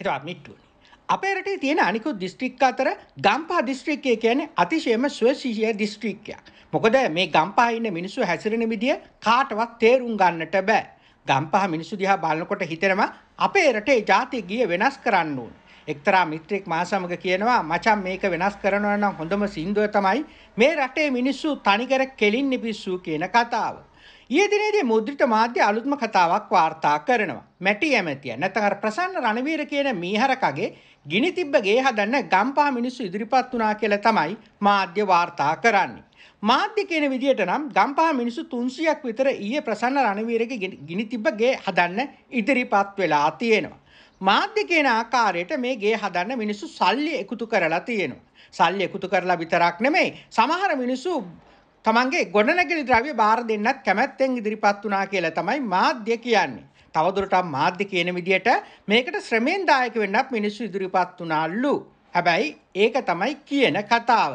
හිතවත් මිට්ටුවනි. අපේ රටේ තියෙන අනිකුත් දිස්ත්‍රික් අතර ගම්පා දිස්ත්‍රික්කය කියන්නේ අතිශයම ස්වශීය දිස්ත්‍රික්කයක්. මොකද මේ ගම්පා ඉන්න මිනිස්සු හැසිරෙන විදිය කාටවත් තේරුම් ගන්නට බෑ. ගම්පහ මිනිස්සු දිහා බලනකොට හිතෙනවා අපේ රටේ ජාතිය ගිය වෙනස් කරන්න ඕනේ. එක්තරා මිත්‍රෙක් මා සමග කියනවා මචං මේක වෙනස් කරනවා නම් හොඳම සින්දුව තමයි මේ රටේ මිනිස්සු තනිකර කෙලින් නිපිස්සු කියන කතාව. ඊයේ දිනේදී මුද්‍රිත මාධ්‍ය අලුත්ම කතාවක් වාර්තා කරනවා. මැටි ඇමතිය නැත්නම් අර ප්‍රසන්න රණවීර කියන මීහරකගේ ගිනි තිබ්බ ගේ හදන්න ගම්පහ මිනිස්සු ඉදිරිපත් වුණා කියලා තමයි මාධ්‍ය වාර්තා කරන්නේ. මාධ්‍ය කියන විදිහට නම් ගම්පහ මිනිස්සු 300ක් විතර ඊයේ ප්‍රසන්න රණවීරගේ ගිනි තිබ්බ ගේ හදන්න ඉදිරිපත් වෙලා තියෙනවා. මාධ්‍ය කියන ආකාරයට මේ ගේ හදන්න මිනිස්සු සල්ලි එකතු කරලා තියෙනවා. සල්ලි එකතු කරලා විතරක් නෙමෙයි සමහර මිනිස්සු තමන්ගේ ගොඩනැගිලි ද්‍රව්‍ය බාර දෙන්නත් කැමැත්තෙන් ඉදිරිපත් වුණා කියලා තමයි මාධ්‍ය කියන්නේ. තවදුරටත් මාධ්‍ය කියන විදිහට මේකට ශ්‍රමයෙන් දායක වෙන්නත් මිනිස්සු ඉදිරිපත් වුණාලු. හැබැයි ඒක තමයි කියන කතාව.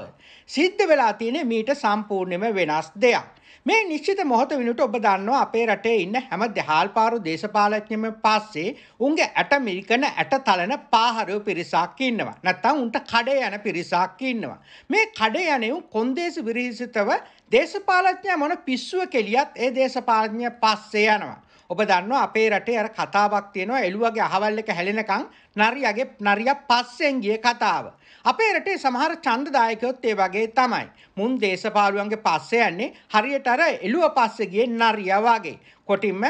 සිද්ධ වෙලා තියෙන මීට සම්පූර්ණයෙන්ම වෙනස් දෙයක්. මේ නිශ්චිත මොහොත වෙනට ඔබ දන්නවා අපේ රටේ ඉන්න හැම දෙහාල්පාරු දේශපාලඥම පස්සේ උන්ගේ ඇට මිරිකන ඇට තලන පාහරයෝ පිරිසක් ඉන්නවා. නැත්තම් උන්ට කඩේ යන පිරිසක් ඉන්නවා. මේ කඩේ යන උන් කොන්දේසි විරහිසිතව දේශපාලඥයා මොන පිස්සුව කෙලියත් ඒ දේශපාලඥය පස්සේ යනවා. ඔබ දන්නවා අපේ රටේ අර කතාවක් තියෙනවා එළුවගේ අහවල් එක හැලෙනකන් නරියගේ නරිය පස්සෙන් ගිය කතාව. අපේ රටේ සමහර ඡන්දදායකයොත් ඒ වගේ තමයි. මුන් දේශපාලුවන්ගේ පස්සේ යන්නේ හරියට අර එළුව පස්සේ ගියේ නරිය වගේ. කොටින්ම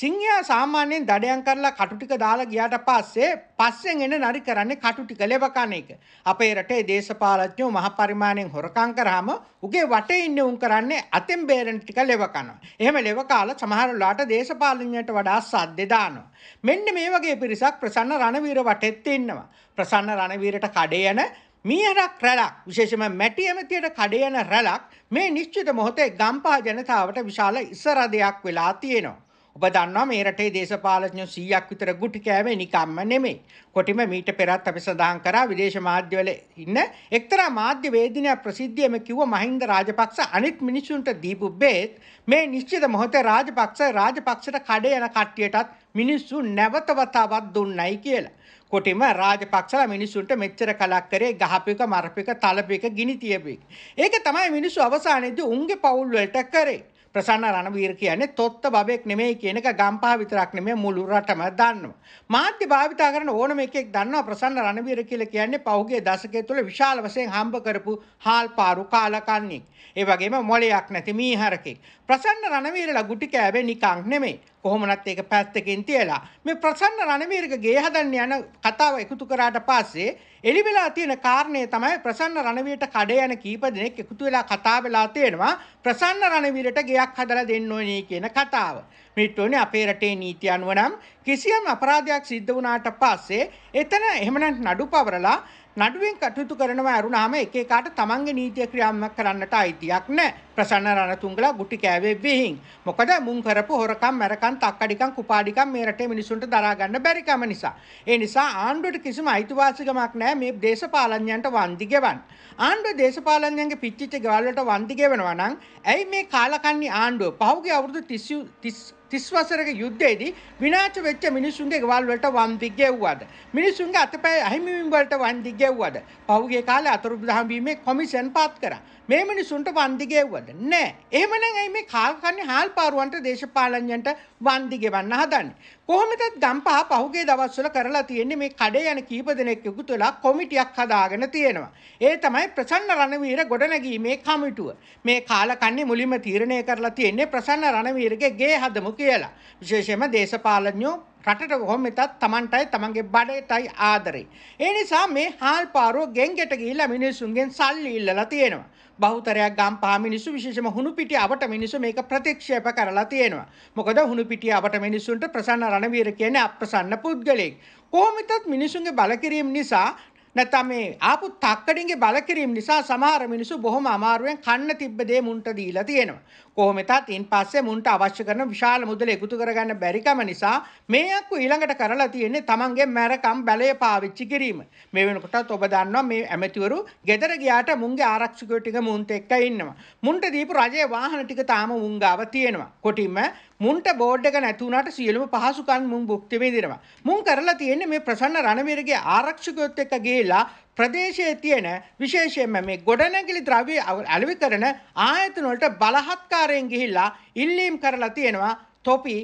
සිංහයා සාමාන්‍යයෙන් දඩයන් කරලා කටු ටික දාලා ගියාට පස්සේ පස්සෙන් එන නරි කරන්නේ කටු ටික ලෙව කන එක. අපේ රටේ දේශපාලඥයෝ මහ පරිමාණයෙන් හොරකම් කරාම උගේ වටේ ඉන්න උන් කරන්නේ අතෙන් බේරෙන ටික ලෙව කනවා. එහෙම ලෙව කාලා සමහර වෙලාවට දේශපාලනඥයට වඩා සද්දේ දානවා. මෙන්න මේ වගේ පිරිසක් ප්‍රසන්න රණවීර වටෙත් ඉන්නවා. ප්‍රසන්න රණවීරට කඩේ යන මීහරක් රැලක් විශේෂම මැටි ඇමතියට කඩේ යන රැලක් මේ නිශ්චිත මොහොතේ ගම්පහ ජනතාවට විශාල ඉස්සරදයක් වෙලා තියෙනවා. ඔබ දන්නවා මේ රටේ දේශපාලඥයෝ 100ක් විතර ගුටි කෑවේ නිකම්ම නෙමෙයි. කොටිම මීට පෙරත් අපි සඳහන් කරා විදේශ මාධ්‍යවල ඉන්න එක්තරා මාධ්‍ය වේදිකා ප්‍රසිද්ධියම කිව්ව මහින්ද රාජපක්ෂ අනිත් මිනිසුන්ට දීපු බේත් මේ නිශ්චිත මොහොතේ රාජපක්ෂ රාජපක්ෂට කඩේ යන කට්ටියටත් මිනිස්සු නැවත වතාවක් දුන්නයි කියලා. කොටිම රාජපක්ෂලා මිනිස්සුන්ට මෙච්චර කලක් කරේ ගහපික මරපික තලපික ගිනි තියපික. ඒක තමයි මිනිස්සු අවසානයේදී උන්ගේ පවුල් වලට කරේ. ප්‍රසන්න රණවීර කියන්නේ තොත්ත බබෙක් නෙමෙයි කියන එක ගම්පහ විතරක් නෙමෙයි මුළු රටම දන්නවා. මාධ්‍ය භාවිතා කරන ඕනම එකෙක් දන්නවා ප්‍රසන්න රණවීර කියලා කියන්නේ පහුගිය දශකයේ තුල විශාල වශයෙන් හම්බ කරපු හාල්පාරු කාලකන්ණියෙක්. ඒ වගේම මොලයක් නැති මීහරකෙක්. ප්‍රසන්න රණවීරලා ගුටි කෑවේ නිකං නෙමෙයි. කොහොමනත් ඒක පැත්තකින් තියලා මේ ප්‍රසන්න රණවීරගේ ගේ හදන්න යන කතාව එකතු කරාට පස්සේ එලි වෙලා තියෙන කාරණේ තමයි ප්‍රසන්න රණවීරට කඩේ යන කීප දෙනෙක් එකතු වෙලා කතා වෙලා තියෙනවා ප්‍රසන්න රණවීරට ගෙයක් හදලා දෙන්න ඕනේ කියන කතාව. මිට්ට ඕනේ අපේ රටේ නීති අනුව නම් කිසියම් අපරාධයක් සිද්ධ වුණාට පස්සේ එතන එහෙමනම් නඩු පවරලා නඩුවෙන් කටයුතු කරනවා අරුණාම එක එකාට තමන්ගේ නීතිය ක්‍රියාත්මක කරන්නට අයිතියක් නැහැ. ප්‍රසන්න රණතුංගලා ගුටි කෑවේ විහිං. මොකද මුන් කරපු හොරකම් මැරකම් තක්කඩිකම් කුපාඩිකම් මේ රටේ මිනිසුන්ට දරා ගන්න බැරි කම නිසා. ඒ නිසා ආණ්ඩුවට කිසිම අයිතිවාසිකමක් නැහැ මේ දේශපාලනඥයන්ට වන්දි ගෙවන්න. ආණ්ඩුව දේශපාලනඥයන්ගේ පිච්චිච්ච ගෙවල් වලට වන්දි ගෙවනවා නම් ඇයි මේ කාලකන්ණි ආණ්ඩුව පහුගිය අවුරුදු 30 තිස් වසරක යුද්ධයේදී විනාශ වෙච්ච මිනිසුන්ගේ ගෙවල් වලට වම් දිග ගෙව්වද මිනිසුන්ගේ අතපය අහිමි වීම වලට වම් දිග ගෙව්වද පහුගිය කාලේ අතුරු දහම් වීමේ කොමිෂන් පාස් කරා මේ මිනිසුන්ට වම් දිග ගෙව්වද නෑ එහෙමනම් ඇයි මේ කාල්කන්නේ හාල්පාරුවන්ට දේශපාලනඥයන්ට වම් දිග ගෙවන්න හදන්නේ කොහොමදත් ගම්පහ පහුගිය දවස්වල කරලා තියෙන්නේ මේ කඩේ යන කීප දෙනෙක් එකතු වෙලා කොමිටියක් හදාගෙන තියෙනවා ඒ තමයි ප්‍රසන්න රණවීර ගොඩනැගීමේ කමිටුව මේ කාලකන්නේ මුලින්ම තීරණය කරලා තියෙන්නේ ප්‍රසන්න රණවීරගේ ගේ හදමු කියලා. විශේෂයෙන්ම දේශපාලඥයෝ රටට කොහොමදත් Tamanටයි Tamanගේ බඩටයි ආදරේ. ඒ නිසා මේ හාල් පාරුව ගෙන්ගෙට ගිහිල්ලා මිනිස්සුන්ගෙන් සල්ලි ඉල්ලලා තියෙනවා. බහුතරයක් ගම්පහ මිනිස්සු විශේෂම හුණුපිටිය අවට මිනිස්සු මේක ප්‍රතික්ෂේප කරලා තියෙනවා. මොකද හුණුපිටිය අවට මිනිස්සුන්ට ප්‍රසන්න රණවීර කියන්නේ අප්‍රසන්න පුද්ගලෙක්. කොහොමදත් මිනිසුන්ගේ බලකිරීම නිසා නැත්නම් මේ ආපු තක්කඩින්ගේ බලකිරීම නිසා සමහර මිනිස්සු බොහොම අමාරුවෙන් කන්න තිබ්බ දේ මුන්ට දීලා තියෙනවා. කොහොමතත් ඉන් පස්සේ මුන්ට අවශ්‍ය කරන විශාල මුදල එකතු කරගන්න බැරිකම නිසා මේ අක්කු ඊළඟට කරලා තියෙන්නේ තමන්ගේ මැරකම් බැලය පාවිච්චි කිරීම. මේ වෙනකොටත් ඔබ දන්නවා මේ ඇමතිවරු ගෙදර ගියාට මුන්ගේ ආරක්ෂකයෝ ටික මුන්ට එක්ක ඉන්නවා. මුන්ට දීපු රජයේ වාහන ටික තාම මුන් ගාව තියෙනවා. කොටින්ම මුන්ට බෝඩ් එක නැති වුණාට සියලුම පහසුකම් මුන් භුක්ති විඳිනවා. මුන් කරලා තියෙන්නේ මේ ප්‍රසන්න රණවීරගේ ආරක්ෂකයොත් එක්ක ගිහිලා ප්‍රදේශයේ තියෙන විශේෂයෙන්ම මේ ගොඩනැගිලි ද්‍රව්‍ය අලෙවි කරන ආයතන වලට බලහත්කාරයෙන් ගිහිල්ලා ඉල්ලීම් කරලා තියෙනවා තොපි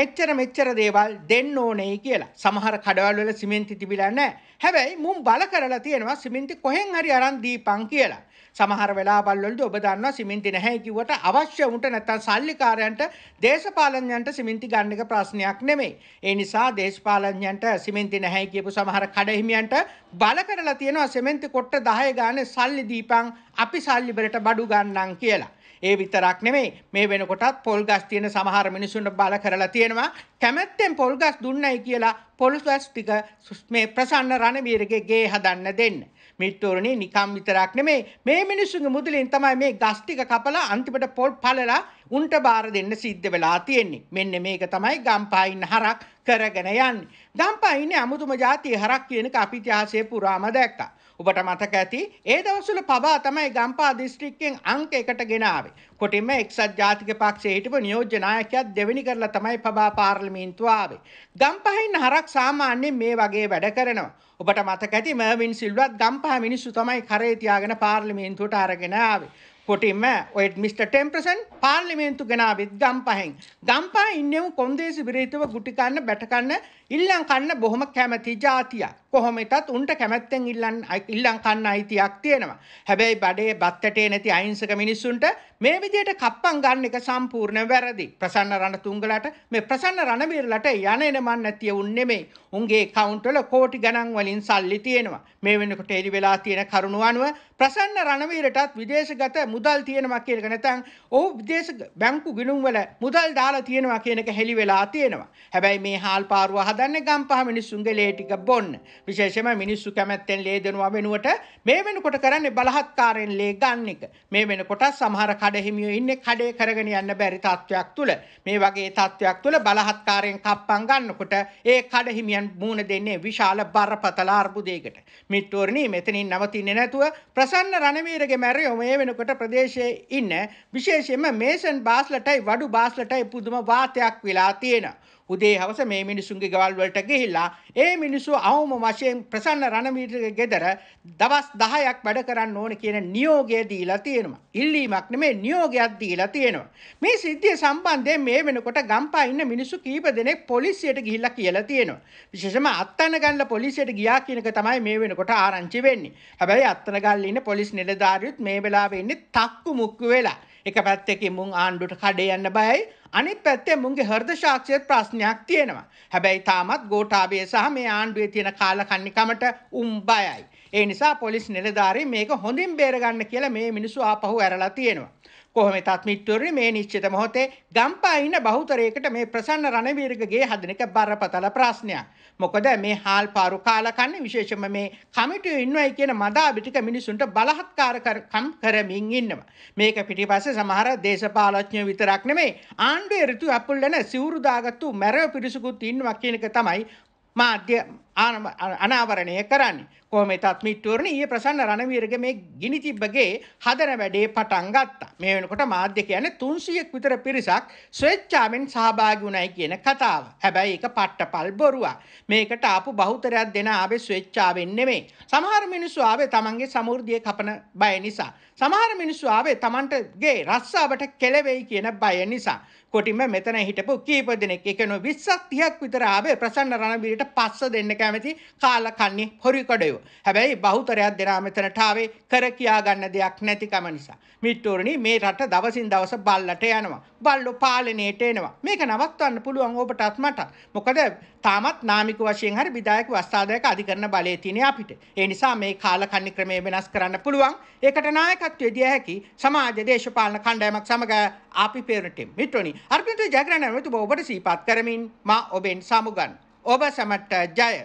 මෙච්චර මෙච්චර දේවල් දෙන්න ඕනේ කියලා. සමහර කඩවල් වල සිමෙන්ති තිබිලා නැහැ. හැබැයි මුම් බල කරලා තියෙනවා සිමෙන්ති කොහෙන් හරි අරන් දීපන් කියලා. සමහර වෙලාවල්වලදී ඔබ දන්නවා සිමෙන්ති නැහැ කිව්වට අවශ්‍ය උන්ට නැත්තම් සල්ලිකාරයන්ට දේශපාලනඥයන්ට සිමෙන්ති ගන්න එක ප්‍රශ්නයක් නෙමෙයි. ඒ නිසා දේශපාලනඥයන්ට සිමෙන්ති නැහැ කියපු සමහර කඩහිමියන්ට බල කරලා තියෙනවා සිමෙන්ති කොට්ට 10 ගානේ සල්ලි දීපන් අපි සල්ලි වලට බඩු ගන්නම් කියලා. ඒ විතරක් නෙමෙයි මේ වෙනකොටත් පොල් ගස් තියෙන සමහර මිනිසුන්ට බල කරලා තියෙනවා කැමැත්තෙන් පොල් ගස් දුන්නයි කියලා පොල් ගස් ටික මේ ප්‍රසන්න රණවීරගේ ගේ හදන්න දෙන්න. මිත්‍රෝරණේ නිකම් විතරක් නෙමෙයි මේ මිනිස්සුගේ මුදලින් තමයි මේ ගස් ටික කපලා අන්තිමට පොල් පළලා උන්ට බාර දෙන්න සිද්ධ වෙලා තියෙන්නේ. මෙන්න මේක තමයි ගම්පහින් හරක් කරගෙන යන්නේ. ගම්පහින්නේ අමුතුම જાතිය හරක් කියනක අපි ඉතිහාසයේ පුරාම දැක්කා. ඔබට මතක ඇති ඒ දවස්වල පබා තමයි ගම්පා දිස්ත්‍රික්කයෙන් අංක එකට ගෙනාවේ. කොටින්ම එක්සත් ජාතික පක්ෂයේ හිටපු නියෝජ්‍ය නායකයාත් දෙවෙනි කරලා තමයි පබා පාර්ලිමේන්තුව ආවේ. ගම්පහින් හරක් සාමාන්‍යයෙන් මේ වගේ වැඩ කරනවා. ඔබට මතක ඇති මර්වින් සිල්වත් ගම්පහ මිනිස්සු තමයි කරේ තියාගෙන පාර්ලිමේන්තුවට අරගෙන ආවේ. කොටින්ම ඔය මිට. ටෙම්ප්‍රසන් පාර්ලිමේන්තු ගෙනාවිත් ගම්පහෙන්. ගම්පා ඉන්නෙවු කොන්දේසි විරහිතව ගුටිකන්න බැටකන්න ඉල්ලං කන්න බොහොම කැමති ජාතිය. කොහොමටත් උන්ට කැමැත්තෙන් ඉල්ලන් ඉල්ලං කන්න අයිතියක් තියෙනවා. හැබැයි බඩේ බත්තටේ නැති අහිංසක මිනිස්සුන්ට මේ විදියට කප්පන් ගන්න එක සම්පූර්ණ වැරදි. ප්‍රසන්න රණතුංගලට මේ ප්‍රසන්න රණවීරලට යන එන මන් නැතිය උන් නෙමෙයි. උන්ගේ account වල කෝටි ගණන් වලින් සල්ලි තියෙනවා. මේ වෙනකොට එලි වෙලා තියෙන කරුණු අනුව ප්‍රසන්න රණවීරටත් විදේශගත මුදල් තියෙනවා කියන එක නැත්නම් ඔහු විදේශ බැංකු ගිණුම් වල මුදල් දාලා තියෙනවා කියන එක හෙලි වෙලා තියෙනවා. හැබැයි මේ හාල් පාරුව හදන්න ගම්පහ මිනිස්සුන්ගේ ලේ ටික බොන්න. විශේෂයෙන්ම මිනිස්සු කැමැත්තෙන් ලේ දෙනවා වෙනුවට මේ වෙනකොට කරන්නේ බලහත්කාරයෙන් ලේ ගන්න එක. මේ වෙනකොට සමහර කඩහිමියෝ ඉන්නේ කඩේ කරගෙන යන්න බැරි තත්ත්වයක් තුල. මේ වගේ තත්ත්වයක් තුල බලහත්කාරයෙන් කප්පම් ගන්නකොට ඒ කඩහිමියන් මූණ දෙන්නේ විශාල බරපතල අර්බුදයකට. මිත්‍රෝරණි මෙතනින් නවතින්නේ නැතුව ප්‍රසන්න රණවීරගේ මැරයෝ මේ වෙනකොට ප්‍රදේශයේ ඉන්න විශේෂයෙන්ම මේසන් බාස්ලටයි වඩු බාස්ලටයි පුදුම වාතයක් වෙලා තියෙනවා. උදේ හවස මේ මිනිසුන්ගේ ගෙවල් වලට ගිහිල්ලා ඒ මිනිස්සු අවම වශයෙන් ප්‍රසන්න රණවීරගේ ගෙදර දවස් 10ක් වැඩ කරන්න ඕනේ කියන නියෝගය දීලා තියෙනවා. ඉල්ලීමක් නෙමෙයි නියෝගයක් දීලා තියෙනවා. මේ සිද්ධිය සම්බන්ධයෙන් මේ වෙනකොට ගම්පා ඉන්න මිනිස්සු කීප දෙනෙක් පොලිසියට ගිහිල්ලා කියලා තියෙනවා. විශේෂයෙන්ම අත්තනගල්ල පොලිසියට ගියා කියන එක තමයි මේ වෙනකොට ආරංචි වෙන්නේ. හැබැයි අත්තනගල්ල ඉන්න පොලිස් නිලධාරියුත් මේ වෙලාවේ ඉන්නේ තක්කු මුක්කු වෙලා. එක පැත්තකින් මුං ආණ්ඩුට කඩේ යන්න බයයි අනිත් පැත්තේ මුන්ගේ හෘද ශාක්ෂය ප්‍රශ්නයක් තියෙනවා. හැබැයි තාමත් ගෝඨාභය සහ මේ ආණ්ඩුවේ තියෙන කාලකන්නිකමට උම් බයයි. ඒ නිසා පොලිස් නිලධාරීන් මේක හොඳින් බේරගන්න කියලා මේ මිනිස්සු ආපහු ඇරලා තියෙනවා. කොහොම තත් මිත්වරනි මේ නිශ්චිත මොහොතේ ගම්පා ඉන්න බහුතරයකට මේ ප්‍රසන්න රණවීරගේ හදන එක බරපතල ප්‍රශ්නයක්. මොකද මේ හාල් පාරු කාලා කන්නේ විශේෂම මේ කමිටුවේ ඉන්නවයි කියන මදාබි ටික මිනිසුන්ට බලහත්කාරකම් කරමින් ඉන්නවා. මේක පිටිපස්සේ සමහර දේශපාලඥයෝ විතරක් නෙමෙයි ආණ්ඩුවේ ඍතු අපුල්ලන සිවුරු දාගත්තු මැරව පිරිසකුත් ඉන්නවා කියන එක තමයි මාධ්‍ය අනාවරණය කරන්නේ. කොහොමදත් මිට්ටුවරණ ඊයේ ප්‍රසන්න රණවීරගේ මේ ගිනි තිබ්බගේ හදන වැඩේ පටන් ගත්තා. මේ වෙනකොට මාධ්‍ය කියන්නේ 300ක් විතර පිරිසක් ස්වේච්ඡාවෙන් සහභාගී වුණයි කියන කතාව. හැබැයි ඒක පට්ටපල් බොරුවක්. මේකට ආපු බහුතරයක් දෙන ආවේ ස්වේච්ඡාවෙන් නෙමෙයි. සමහර මිනිස්සු ආවේ Tamanගේ සමෘද්ධිය කපන බය නිසා. සමහර මිනිස්සු ආවේ Tamanටගේ රස්සාවට කෙලවෙයි කියන බය නිසා. කොටින්ම මෙතන හිටපු කීප දෙනෙක් එකනො 20ක් 30ක් විතර ආවේ ප්‍රසන්න රණවීරට පස්ස දෙන්න කැමති කාල කන්නේ හොරිකොඩයෝ. හැබැයි බහුතරයක් දෙනා මෙතනට ආවේ කර කියා ගන්න දෙයක් නැතිකම නිසා. මිට්ටෝරණි මේ රට දවසින් දවස බල්ලට යනවා. බල්ලෝ පාලනයට එනවා. මේක නවත්වන්න පුළුවන් ඔබටත් මටත්. මොකද තාමත් නාමික වශයෙන් හරි විධායක වස්ථාදායක අධිකරණ බලය තියෙන අපිට. ඒ නිසා මේ කාල කන්නේ ක්‍රමය වෙනස් කරන්න පුළුවන්. ඒකට නායකත්වයේ දිය හැකි සමාජ දේශපාලන කණ්ඩායමක් සමග අපි පෙරටෙම් මිට්‍රොනි අර්ගිත ජයග්‍රහණ වෙතු ඔබට සීපත් කරමින් මා ඔබෙන් සමුගන්නවා ඔබ සැමට ජය